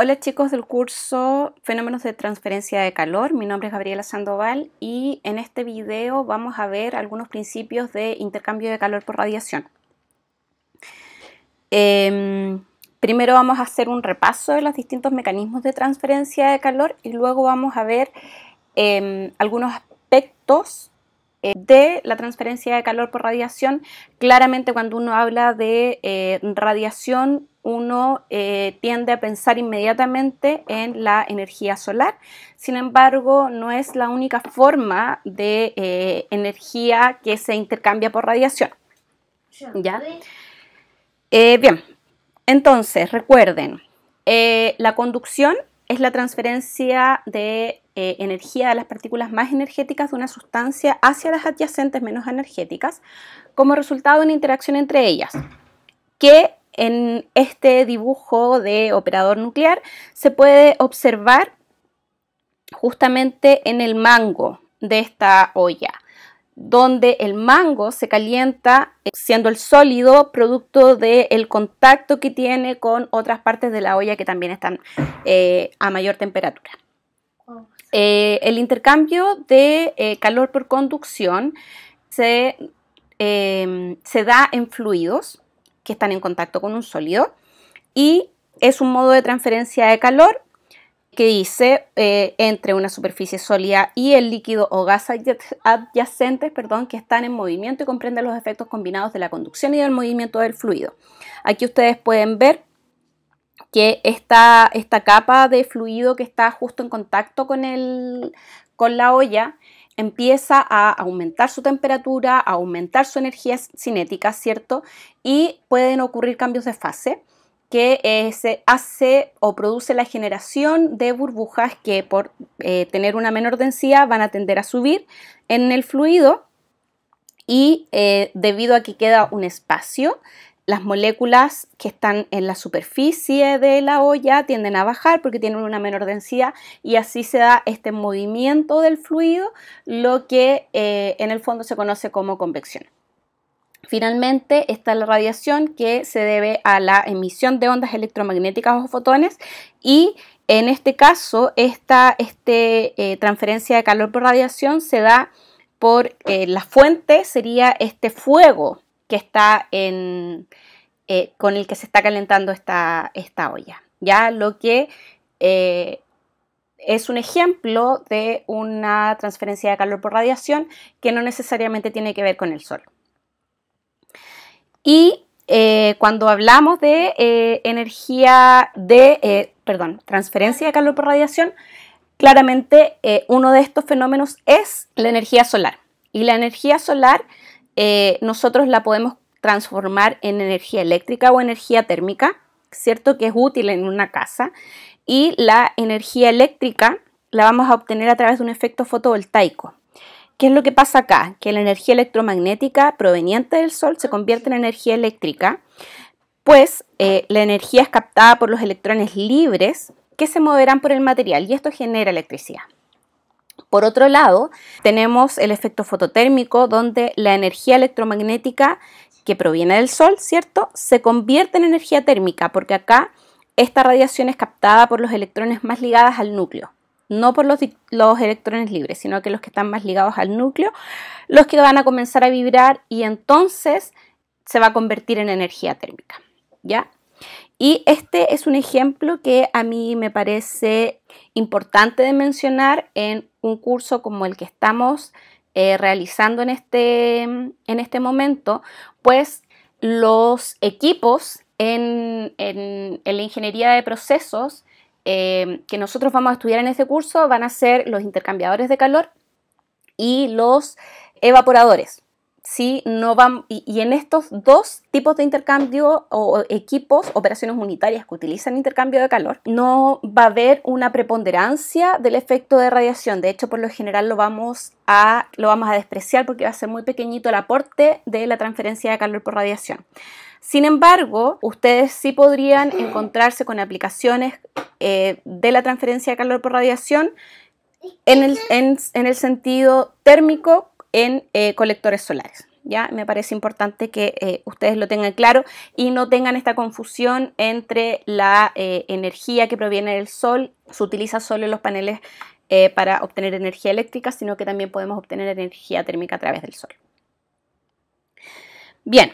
Hola chicos del curso Fenómenos de Transferencia de Calor, mi nombre es Gabriela Sandoval y en este video vamos a ver algunos principios de intercambio de calor por radiación. Em, primero vamos a hacer un repaso de los distintos mecanismos de transferencia de calor y luego vamos a ver em, algunos aspectos eh, de la transferencia de calor por radiación. Claramente cuando uno habla de eh, radiación, uno eh, tiende a pensar inmediatamente en la energía solar. Sin embargo, no es la única forma de energía que se intercambia por radiación. ¿Ya? bien, entonces recuerden, la conducción es la transferencia de eh, energía de las partículas más energéticas de una sustancia hacia las adyacentes menos energéticas como resultado de una interacción entre ellas, que en este dibujo de operador nuclear se puede observar justamente en el mango de esta olla donde el mango se calienta eh, siendo el sólido producto del contacto que tiene con otras partes de la olla que también están eh, a mayor temperatura. Oh. Eh, el intercambio de calor por conducción em, se da en fluidos que están en contacto con un sólido y es un modo de transferencia de calor que dice eh, entre una superficie sólida y el líquido o gas adyacentes perdón, que están en movimiento y comprende los efectos combinados de la conducción y del movimiento del fluido. Aquí ustedes pueden ver que esta, capa de fluido que está justo en contacto con, con la olla empieza a aumentar su temperatura, a aumentar su energía cinética, ¿cierto? Y pueden ocurrir cambios de fase que eh, se hace o produce la generación de burbujas que por eh, tener una menor densidad van a tender a subir en el fluido y eh, debido a que queda un espacio, las moléculas que están en la superficie de la olla tienden a bajar porque tienen una menor densidad y así se da este movimiento del fluido, lo que en el fondo se conoce como convección. Finalmente está la radiación que se debe a la emisión de ondas electromagnéticas o fotones y en este caso esta este, eh, transferencia de calor por radiación se da por eh, la fuente sería este fuego que está eh, con el que se está calentando esta, esta olla. Ya lo que es un ejemplo de una transferencia de calor por radiación que no necesariamente tiene que ver con el sol. Y eh, cuando hablamos de eh, energía de, eh, perdón, transferencia de calor por radiación, claramente uno de estos fenómenos es la energía solar. Y la energía solar nosotros la podemos transformar en energía eléctrica o energía térmica, ¿cierto? Que es útil en una casa. Y la energía eléctrica la vamos a obtener a través de un efecto fotovoltaico. ¿Qué es lo que pasa acá? Que la energía electromagnética proveniente del Sol se convierte en energía eléctrica, pues eh, la energía es captada por los electrones libres que se moverán por el material y esto genera electricidad. Por otro lado, tenemos el efecto fototérmico, donde la energía electromagnética que proviene del Sol, ¿cierto?, se convierte en energía térmica, porque acá esta radiación es captada por los electrones más ligados al núcleo no por los, electrones libres, sino que los que están más ligados al núcleo, los que van a comenzar a vibrar y entonces se va a convertir en energía térmica, ¿ya? Y este es un ejemplo que a mí me parece importante de mencionar en un curso como el que estamos eh, realizando en este, en este momento, pues los equipos en la ingeniería de procesos eh, que nosotros vamos a estudiar en este curso van a ser los intercambiadores de calor y los evaporadores. Si No van, y, y, en estos dos tipos de intercambio o equipos, operaciones unitarias que utilizan intercambio de calor, no va a haber una preponderancia del efecto de radiación. De hecho, por lo general lo vamos a, lo vamos a despreciar porque va a ser muy pequeñito el aporte de la transferencia de calor por radiación. Sin embargo, ustedes sí podrían mm. encontrarse con aplicaciones eh, de la transferencia de calor por radiación en el, sentido térmico en eh, colectores solares. ¿Ya? Me parece importante que eh, ustedes lo tengan claro y no tengan esta confusión entre la energía que proviene del sol, se utiliza solo en los paneles para obtener energía eléctrica, sino que también podemos obtener energía térmica a través del sol. Bien,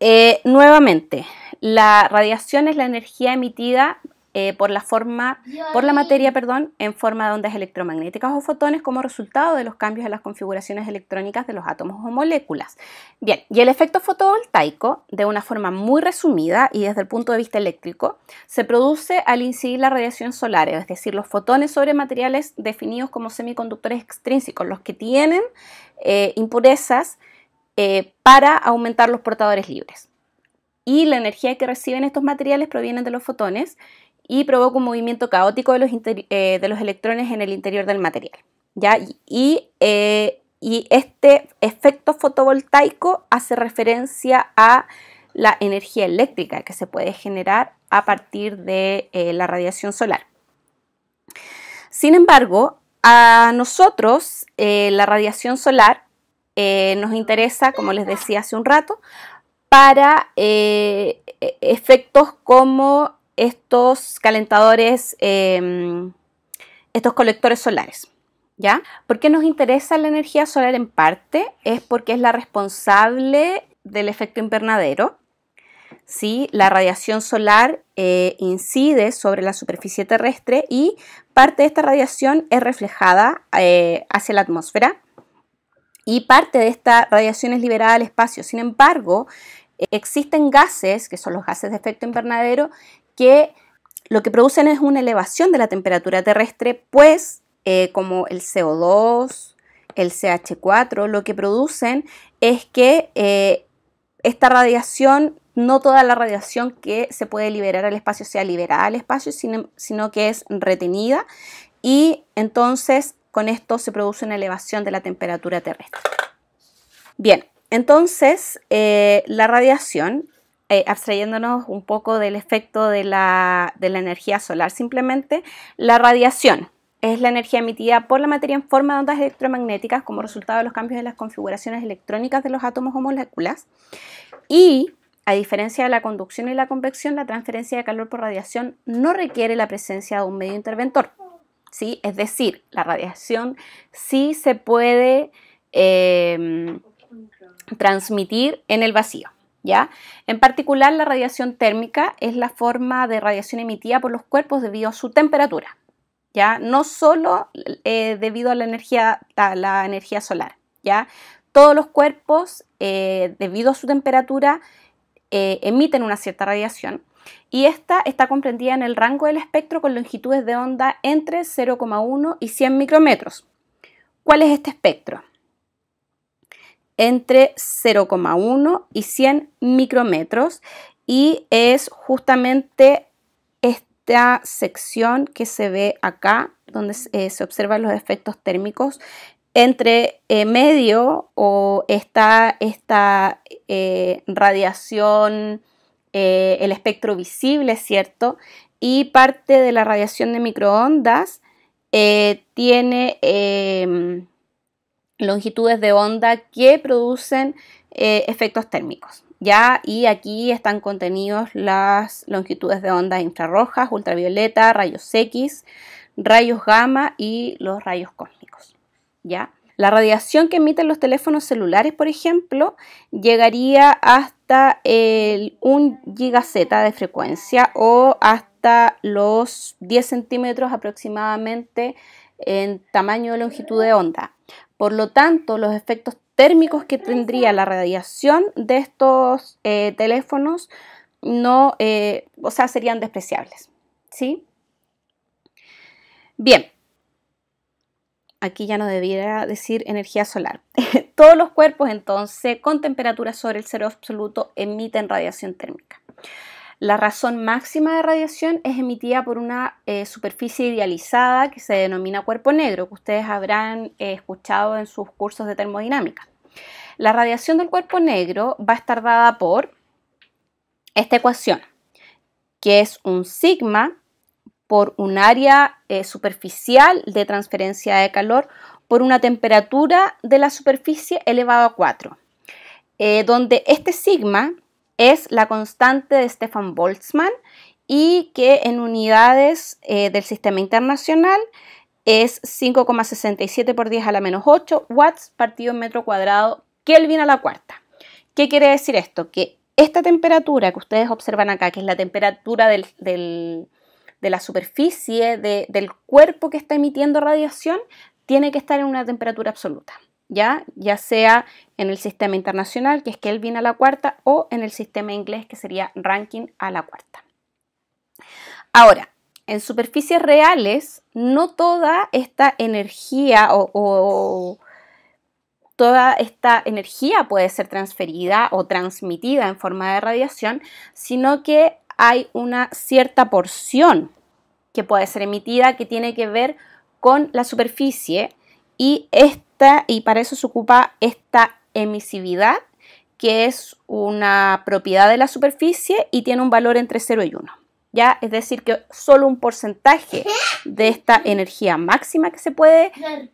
eh, nuevamente, la radiación es la energía emitida eh, por la forma, por la materia, perdón, en forma de ondas electromagnéticas o fotones como resultado de los cambios en las configuraciones electrónicas de los átomos o moléculas. Bien, y el efecto fotovoltaico, de una forma muy resumida y desde el punto de vista eléctrico, se produce al incidir la radiación solar, es decir, los fotones sobre materiales definidos como semiconductores extrínsecos, los que tienen eh, impurezas eh, para aumentar los portadores libres. Y la energía que reciben estos materiales proviene de los fotones y provoca un movimiento caótico de los, eh, de los electrones en el interior del material. Eh, y, este efecto fotovoltaico hace referencia a la energía eléctrica que se puede generar a partir de la radiación solar. Sin embargo, a nosotros la radiación solar eh, nos interesa, como les decía hace un rato, para eh, efectos como estos calentadores, em, estos colectores solares. ¿Ya? ¿Por qué nos interesa la energía solar en parte? Es porque es la responsable del efecto invernadero. La radiación solar eh, incide sobre la superficie terrestre y parte de esta radiación es reflejada hacia la atmósfera y parte de esta radiación es liberada al espacio. Sin embargo, existen gases, que son los gases de efecto invernadero, que lo que producen es una elevación de la temperatura terrestre, pues eh, como el CO2, el CH4, lo que producen es que eh, esta radiación, no toda la radiación que se puede liberar al espacio sea liberada al espacio, sino que es retenida y entonces con esto se produce una elevación de la temperatura terrestre. Bien, entonces eh, la radiación, eh, abstrayéndonos un poco del efecto de la, de la energía solar, simplemente la radiación es la energía emitida por la materia en forma de ondas electromagnéticas como resultado de los cambios en las configuraciones electrónicas de los átomos o moléculas. Y, a diferencia de la conducción y la convección, la transferencia de calor por radiación no requiere la presencia de un medio interventor. ¿sí? Es decir, la radiación sí se puede em, transmitir en el vacío. ¿Ya? En particular, la radiación térmica es la forma de radiación emitida por los cuerpos debido a su temperatura, ¿ya? No solo eh, debido a la energía, la energía solar, ¿ya? Todos los cuerpos, eh, debido a su temperatura, eh, emiten una cierta radiación y esta está comprendida en el rango del espectro con longitudes de onda entre 0,1 y 100 micrómetros. ¿Cuál es este espectro? Entre 0,1 y 100 micrómetros y es justamente esta sección que se ve acá donde se eh, observan los efectos térmicos entre eh, medio o está esta eh, radiación, eh, el espectro visible, ¿cierto? Y parte de la radiación de microondas eh, tiene em, longitudes de onda que producen efectos térmicos. ¿ya? Y aquí están contenidos las longitudes de onda infrarrojas, ultravioleta, rayos X, rayos gamma y los rayos cósmicos, ¿ya? La radiación que emiten los teléfonos celulares, por ejemplo, llegaría hasta el 1 de frecuencia o hasta los 10 centímetros aproximadamente en tamaño de longitud de onda. Por lo tanto, los efectos térmicos que tendría la radiación de estos eh, teléfonos no, eh, o sea, serían despreciables, ¿sí? Bien, aquí ya no debiera decir energía solar. Todos los cuerpos entonces con temperatura sobre el cero absoluto emiten radiación térmica. La razón máxima de radiación es emitida por una eh, superficie idealizada que se denomina cuerpo negro, que ustedes habrán eh, escuchado en sus cursos de termodinámica. La radiación del cuerpo negro va a estar dada por esta ecuación, que es un sigma por un área eh, superficial de transferencia de calor por una temperatura de la superficie elevado a 4, eh, donde este sigma es la constante de Stefan Boltzmann y que en unidades eh, del sistema internacional es 5,67 por 10 a la menos 8 watts partido en metro cuadrado Kelvin a la cuarta. ¿Qué quiere decir esto? Que esta temperatura que ustedes observan acá, que es la temperatura del de la superficie, del cuerpo que está emitiendo radiación, tiene que estar en una temperatura absoluta, ¿ya? Ya sea en el sistema internacional, que es Kelvin a la cuarta, o en el sistema inglés, que sería ranking a la cuarta. Ahora, en superficies reales, no toda esta energía o toda esta energía puede ser transferida o transmitida en forma de radiación, sino que hay una cierta porción que puede ser emitida que tiene que ver con la superficie y esta y para eso se ocupa esta emisividad que es una propiedad de la superficie y tiene un valor entre 0 y 1. ¿Ya? Es decir, que solo un porcentaje de esta energía máxima que se puede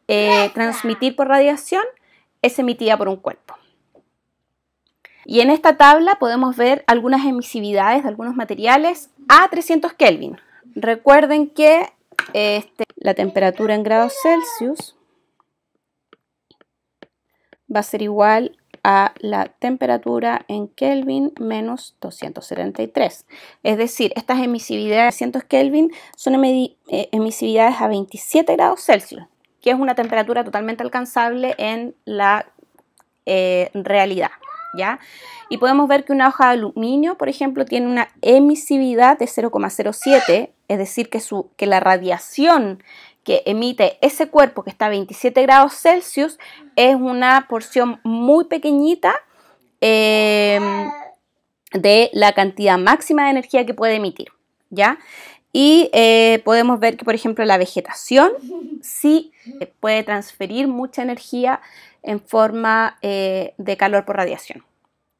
eh, transmitir por radiación es emitida por un cuerpo. Y en esta tabla podemos ver algunas emisividades de algunos materiales a 300 Kelvin. Recuerden que este, la temperatura en grados Celsius va a ser igual a la temperatura en Kelvin menos 273. Es decir, estas emisividades a 300 Kelvin son eh, emisividades a 27 grados Celsius, que es una temperatura totalmente alcanzable en la eh, realidad. Y podemos ver que una hoja de aluminio, por ejemplo, tiene una emisividad de 0,07, es decir, que, la radiación que emite ese cuerpo que está a 27 grados Celsius es una porción muy pequeñita eh, de la cantidad máxima de energía que puede emitir, ¿ya? Y eh, podemos ver que, por ejemplo, la vegetación sí eh, puede transferir mucha energía en forma eh, de calor por radiación.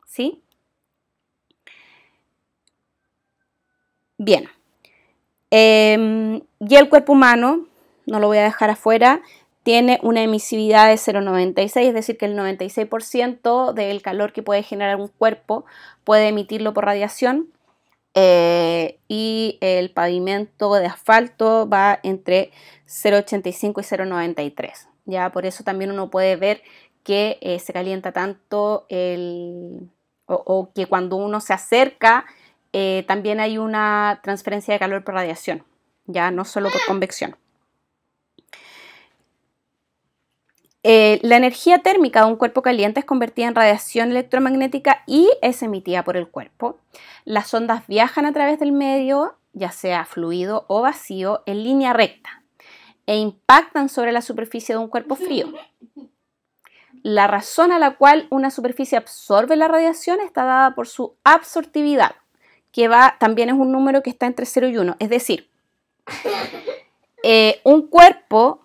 ¿Sí? Bien. Em, y el cuerpo humano, no lo voy a dejar afuera, tiene una emisividad de 0,96, es decir, que el 96% del calor que puede generar un cuerpo puede emitirlo por radiación eh, y el pavimento de asfalto va entre 0,85 y 0,93. Ya por eso también uno puede ver que eh, se calienta tanto el, o, que cuando uno se acerca eh, también hay una transferencia de calor por radiación, ya no solo por convección. Eh, la energía térmica de un cuerpo caliente es convertida en radiación electromagnética y es emitida por el cuerpo. Las ondas viajan a través del medio, ya sea fluido o vacío, en línea recta e impactan sobre la superficie de un cuerpo frío. La razón a la cual una superficie absorbe la radiación está dada por su absortividad, que va, también es un número que está entre 0 y 1. Es decir, eh, un cuerpo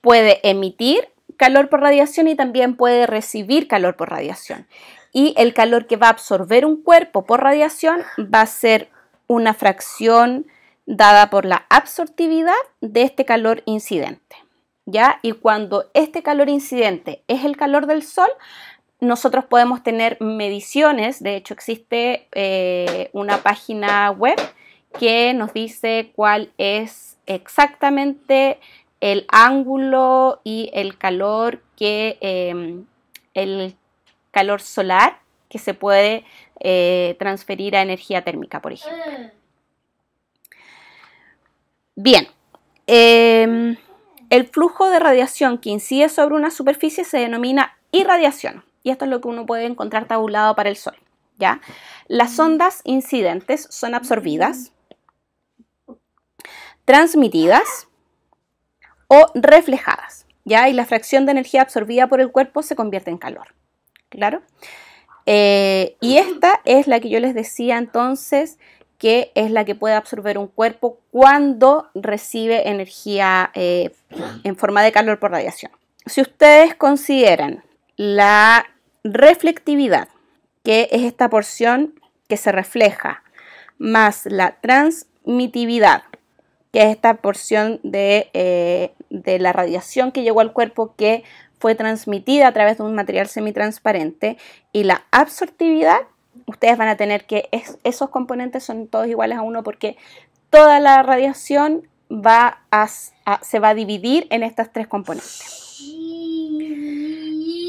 puede emitir calor por radiación y también puede recibir calor por radiación. Y el calor que va a absorber un cuerpo por radiación va a ser una fracción dada por la absortividad de este calor incidente. ¿Ya? Y cuando este calor incidente es el calor del sol, nosotros podemos tener mediciones, de hecho existe eh, una página web que nos dice cuál es exactamente el ángulo y el calor que em, el calor solar que se puede eh, transferir a energía térmica, por ejemplo. Bien, em, el flujo de radiación que incide sobre una superficie se denomina irradiación y esto es lo que uno puede encontrar tabulado para el sol. ¿ya? Las ondas incidentes son absorbidas, transmitidas, o reflejadas, ¿ya? Y la fracción de energía absorbida por el cuerpo se convierte en calor, ¿claro? Eh, y esta es la que yo les decía entonces que es la que puede absorber un cuerpo cuando recibe energía eh, en forma de calor por radiación. Si ustedes consideran la reflectividad, que es esta porción que se refleja, más la transmitividad, que es esta porción de eh, de la radiación que llegó al cuerpo que fue transmitida a través de un material semitransparente y la absortividad, ustedes van a tener que esos componentes son todos iguales a uno porque toda la radiación va se va a dividir en estas tres componentes.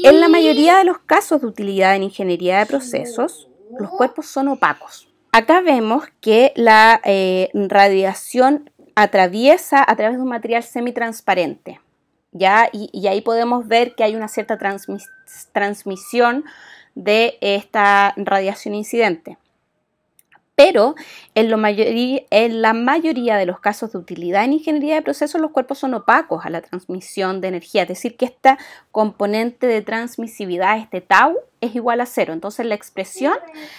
En la mayoría de los casos de utilidad en ingeniería de procesos, los cuerpos son opacos. Acá vemos que la eh, radiación atraviesa a través de un material semitransparente. ¿ya? Y, ahí podemos ver que hay una cierta transmisión de esta radiación incidente. Pero en, en, la mayoría de los casos de utilidad en ingeniería de procesos, los cuerpos son opacos a la transmisión de energía, es decir, que esta componente de transmisividad, este tau, es igual a cero. Entonces la expresión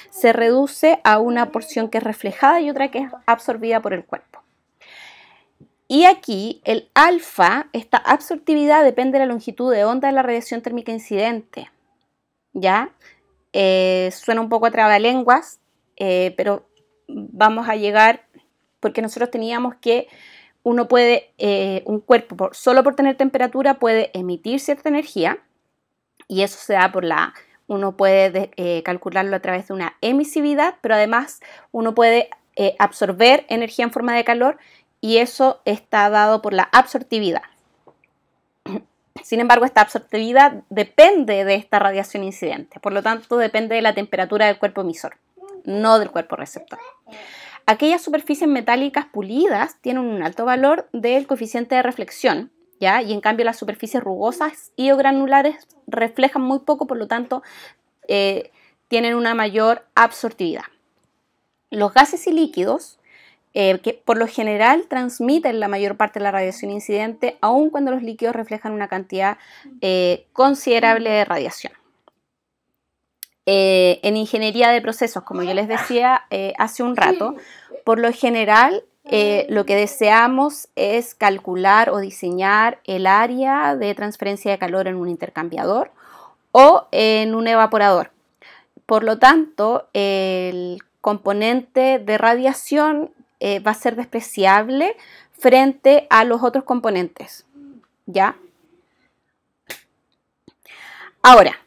se reduce a una porción que es reflejada y otra que es absorbida por el cuerpo. Y aquí el alfa, esta absortividad depende de la longitud de onda de la radiación térmica incidente. ¿Ya? Eh, suena un poco a trabalenguas, eh, pero vamos a llegar porque nosotros teníamos que uno puede, eh, un cuerpo solo por tener temperatura puede emitir cierta energía y eso se da por la, uno puede calcularlo a través de una emisividad, pero además uno puede absorber energía en forma de calor y eso está dado por la absortividad. Sin embargo, esta absortividad depende de esta radiación incidente, por lo tanto depende de la temperatura del cuerpo emisor, no del cuerpo receptor. Aquellas superficies metálicas pulidas tienen un alto valor del coeficiente de reflexión, ¿ya? y en cambio las superficies rugosas y o granulares reflejan muy poco, por lo tanto eh, tienen una mayor absortividad. Los gases y líquidos eh, que por lo general transmiten la mayor parte de la radiación incidente, aun cuando los líquidos reflejan una cantidad eh, considerable de radiación. Eh, en ingeniería de procesos, como yo les decía hace un rato, por lo general lo que deseamos es calcular o diseñar el área de transferencia de calor en un intercambiador o en un evaporador. Por lo tanto, el componente de radiación eh, va a ser despreciable frente a los otros componentes. ¿Ya? Ahora,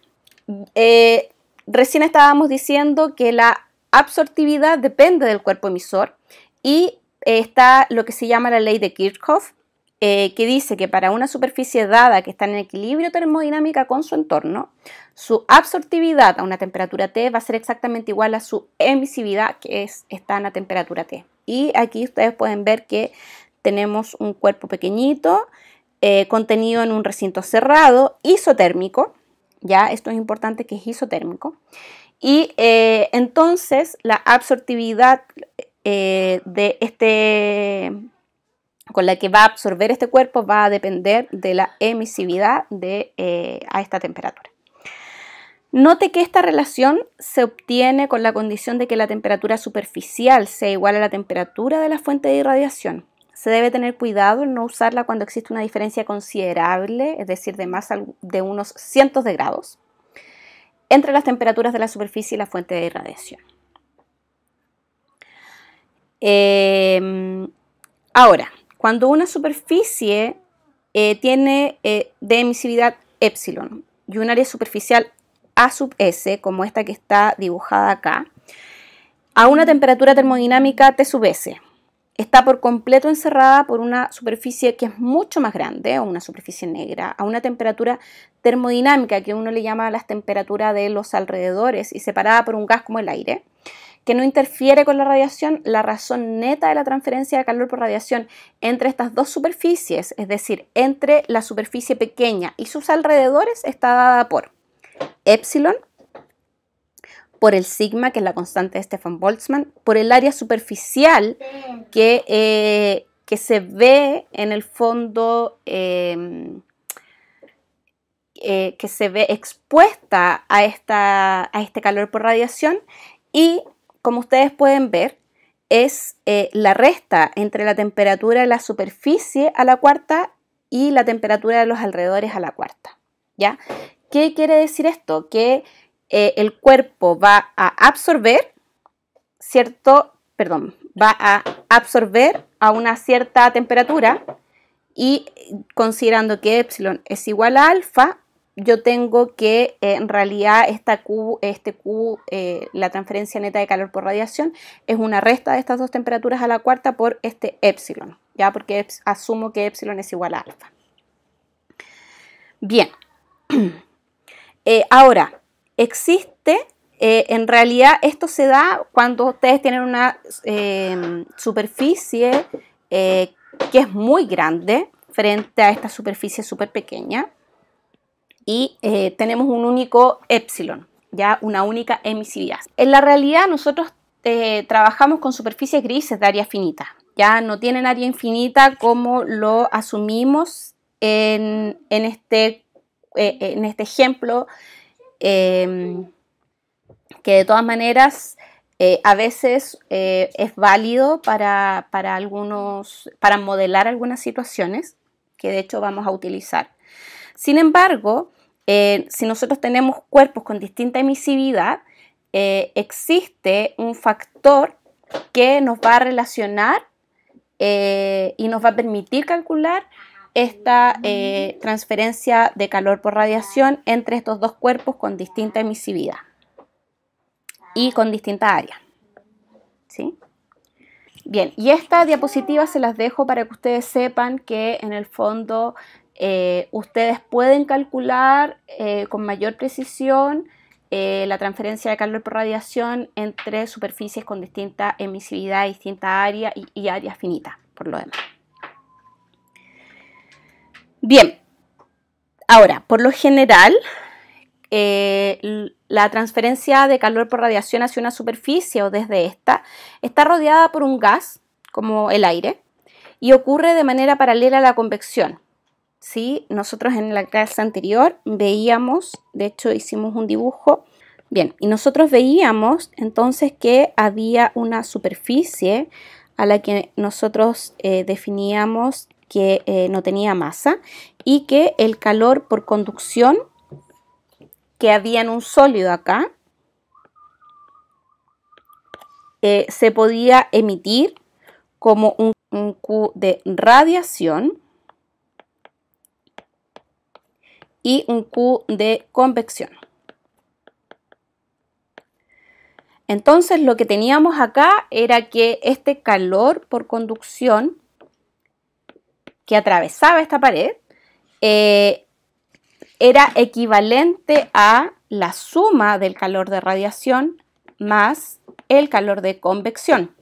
eh, recién estábamos diciendo que la absortividad depende del cuerpo emisor y eh, está lo que se llama la ley de Kirchhoff, que dice que para una superficie dada que está en equilibrio termodinámica con su entorno, su absortividad a una temperatura T va a ser exactamente igual a su emisividad que es, está en la temperatura T. Y aquí ustedes pueden ver que tenemos un cuerpo pequeñito, eh, contenido en un recinto cerrado, isotérmico, ya esto es importante que es isotérmico. Y eh, entonces la absortividad eh, de este con la que va a absorber este cuerpo va a depender de la emisividad de, a esta temperatura. Note que esta relación se obtiene con la condición de que la temperatura superficial sea igual a la temperatura de la fuente de irradiación. Se debe tener cuidado en no usarla cuando existe una diferencia considerable, es decir, de más de unos cientos de grados, entre las temperaturas de la superficie y la fuente de irradiación. Em, ahora, cuando una superficie eh, tiene eh, de emisividad epsilon y un área superficial a sub S, como esta que está dibujada acá, a una temperatura termodinámica T sub S. Está por completo encerrada por una superficie que es mucho más grande, o una superficie negra, a una temperatura termodinámica que uno le llama las temperaturas de los alrededores y separada por un gas como el aire, que no interfiere con la radiación. La razón neta de la transferencia de calor por radiación entre estas dos superficies, es decir, entre la superficie pequeña y sus alrededores, está dada por epsilon por el sigma, que es la constante de Stefan Boltzmann, por el área superficial que, eh, que se ve en el fondo, em, eh, que se ve expuesta a, esta, a este calor por radiación y, como ustedes pueden ver, es eh, la resta entre la temperatura de la superficie a la cuarta y la temperatura de los alrededores a la cuarta. ¿ya? ¿Qué quiere decir esto? Que eh, el cuerpo va a absorber, ¿cierto? Perdón, va a absorber a una cierta temperatura y considerando que epsilon es igual a alfa, yo tengo que eh, en realidad esta Q, este Q, eh, la transferencia neta de calor por radiación, es una resta de estas dos temperaturas a la cuarta por este epsilon, ya porque asumo que epsilon es igual a alfa. Bien, Eh, ahora, existe, eh, en realidad esto se da cuando ustedes tienen una em, superficie eh, que es muy grande frente a esta superficie súper pequeña y tenemos un único epsilon, ya una única emisividad. En la realidad nosotros trabajamos con superficies grises de área finita, ya no tienen área infinita como lo asumimos en, en este eh, en este ejemplo, em, que de todas maneras eh, a veces eh, es válido para, para, algunos, para modelar algunas situaciones que de hecho vamos a utilizar. Sin embargo, si nosotros tenemos cuerpos con distinta emisividad, existe un factor que nos va a relacionar y nos va a permitir calcular esta eh, transferencia de calor por radiación entre estos dos cuerpos con distinta emisividad y con distinta área. ¿Sí? Bien, y esta diapositiva se las dejo para que ustedes sepan que en el fondo eh, ustedes pueden calcular eh, con mayor precisión la transferencia de calor por radiación entre superficies con distinta emisividad, distinta área y, y área finita, por lo demás. Bien, ahora, por lo general, eh, la transferencia de calor por radiación hacia una superficie o desde esta está rodeada por un gas, como el aire, y ocurre de manera paralela a la convección. ¿sí? Nosotros en la clase anterior veíamos, de hecho hicimos un dibujo, bien, y nosotros veíamos entonces que había una superficie a la que nosotros eh, definíamos que eh, no tenía masa y que el calor por conducción que había en un sólido acá eh, se podía emitir como un Q de radiación y un Q de convección. Entonces lo que teníamos acá era que este calor por conducción que atravesaba esta pared eh, era equivalente a la suma del calor de radiación más el calor de convección.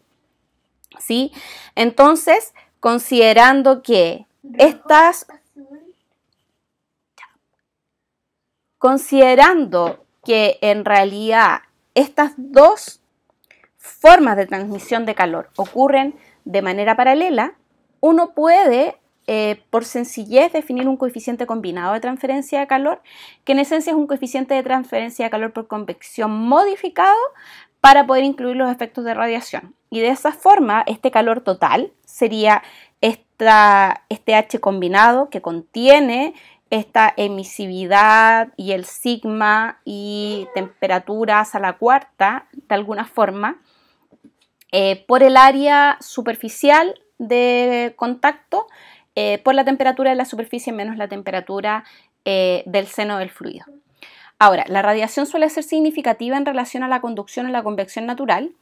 ¿Sí? Entonces, considerando que estas... Considerando que en realidad estas dos formas de transmisión de calor ocurren de manera paralela, uno puede eh, por sencillez definir un coeficiente combinado de transferencia de calor, que en esencia es un coeficiente de transferencia de calor por convección modificado para poder incluir los efectos de radiación. Y de esa forma, este calor total sería este H combinado que contiene esta emisividad y el sigma y temperaturas a la cuarta, de alguna forma, eh, por el área superficial de contacto eh, por la temperatura de la superficie menos la temperatura eh, del seno del fluido. Ahora, la radiación suele ser significativa en relación a la conducción o la convección natural,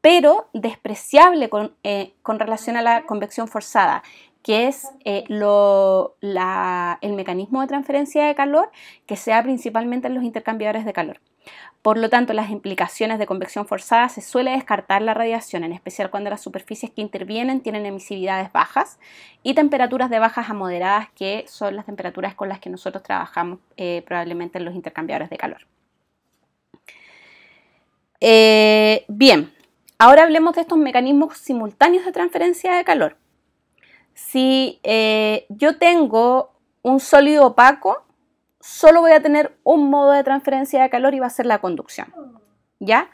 pero despreciable con eh, relación a la convección forzada, que es eh, el mecanismo de transferencia de calor que sea principalmente en los intercambiadores de calor. Por lo tanto, las implicaciones de convección forzada se suele descartar la radiación, en especial cuando las superficies que intervienen tienen emisividades bajas y temperaturas de bajas a moderadas, que son las temperaturas con las que nosotros trabajamos eh, probablemente en los intercambiadores de calor. Eh, bien, ahora hablemos de estos mecanismos simultáneos de transferencia de calor si eh, yo tengo un sólido opaco, solo voy a tener un modo de transferencia de calor y va a ser la conducción. ¿Ya?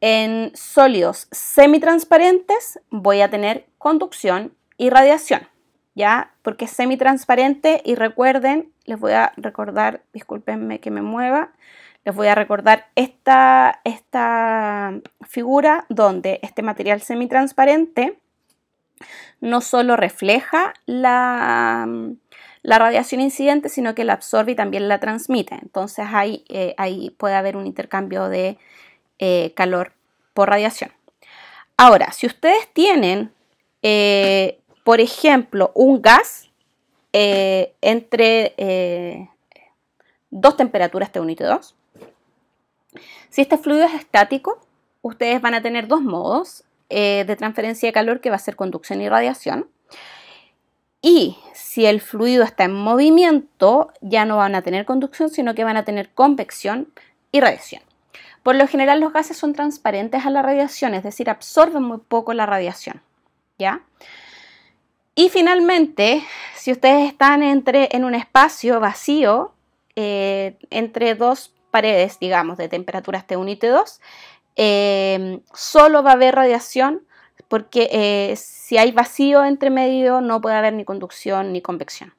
En sólidos semitransparentes voy a tener conducción y radiación. ¿Ya? Porque es semitransparente y recuerden, les voy a recordar, discúlpenme que me mueva, les voy a recordar esta, esta figura donde este material semitransparente no solo refleja la, radiación incidente, sino que la absorbe y también la transmite. Entonces ahí, eh, puede haber un intercambio de eh, calor por radiación. Ahora, si ustedes tienen, eh, por ejemplo, un gas entre dos temperaturas T1 y T2, si este fluido es estático, ustedes van a tener dos modos eh, de transferencia de calor que va a ser conducción y radiación. Y si el fluido está en movimiento, ya no van a tener conducción, sino que van a tener convección y radiación. Por lo general los gases son transparentes a la radiación, es decir, absorben muy poco la radiación. ¿Ya? Y finalmente, si ustedes están entre, en un espacio vacío, eh, entre dos paredes, digamos, de temperaturas este T1 y T2, este Em, solo va a haber radiación porque eh, si hay vacío entre medio no puede haber ni conducción ni convección.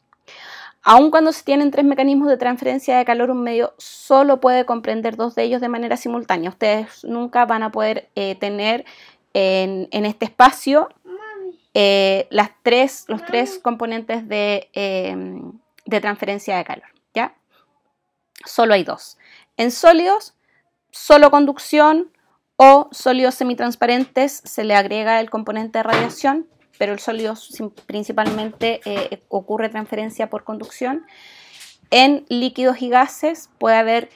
Aun cuando se tienen tres mecanismos de transferencia de calor, un medio solo puede comprender dos de ellos de manera simultánea. Ustedes nunca van a poder eh, tener en, este espacio eh, las tres, los tres componentes em, de, transferencia de calor. ¿ya? Solo hay dos. En sólidos, solo conducción, o sólidos semitransparentes se le agrega el componente de radiación, pero el sólido principalmente eh, eh, ocurre transferencia por conducción. En líquidos y gases puede haber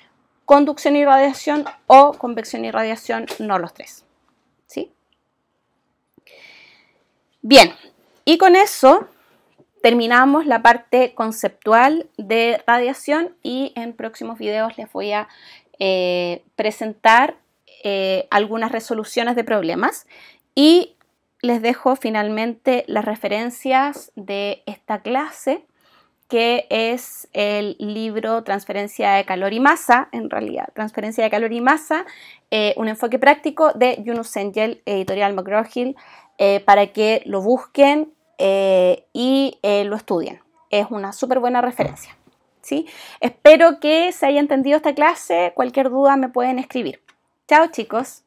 conducción y radiación o convección y radiación, no los tres. ¿Sí? Bien, y con eso terminamos la parte conceptual de radiación y en próximos videos les voy a eh, presentar eh, algunas resoluciones de problemas y les dejo finalmente las referencias de esta clase que es el libro Transferencia de Calor y Masa, en realidad, Transferencia de Calor y Masa, eh, un enfoque práctico de Yunus Engel, editorial McGraw-Hill, eh, para que lo busquen y lo estudien. Es una súper buena referencia. ¿sí? Espero que se haya entendido esta clase, cualquier duda me pueden escribir. Chao chicos.